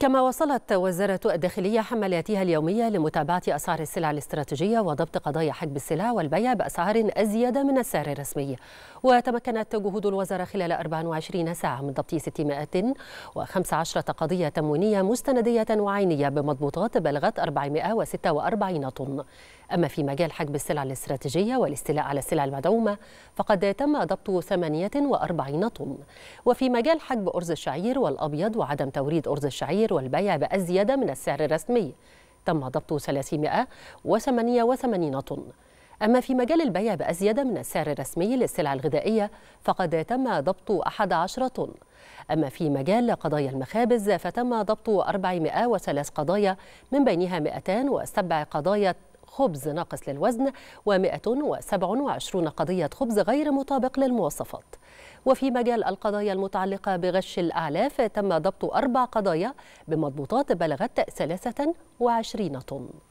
كما وصلت وزارة الداخلية حملاتها اليومية لمتابعة أسعار السلع الاستراتيجية وضبط قضايا حجب السلع والبيع بأسعار أزيد من السعر الرسمي وتمكنت جهود الوزارة خلال 24 ساعة من ضبط 615 قضية تموينية مستندية وعينية بمضبوطات بلغت 446 طن أما في مجال حجب السلع الاستراتيجية والاستيلاء على السلع المدعومة فقد تم ضبط 48 طن وفي مجال حجب أرز الشعير والأبيض وعدم توريد أرز الشعير التصدير والبيع بأزيد من السعر الرسمي تم ضبط 388 طن أما في مجال البيع بأزيد من السعر الرسمي للسلع الغذائية فقد تم ضبط 11 طن أما في مجال قضايا المخابز فتم ضبط 403 قضايا من بينها 207 قضايا خبز ناقص للوزن و127 قضية خبز غير مطابق للمواصفات وفي مجال القضايا المتعلقة بغش الأعلاف تم ضبط أربع قضايا بمضبوطات بلغت 23 طن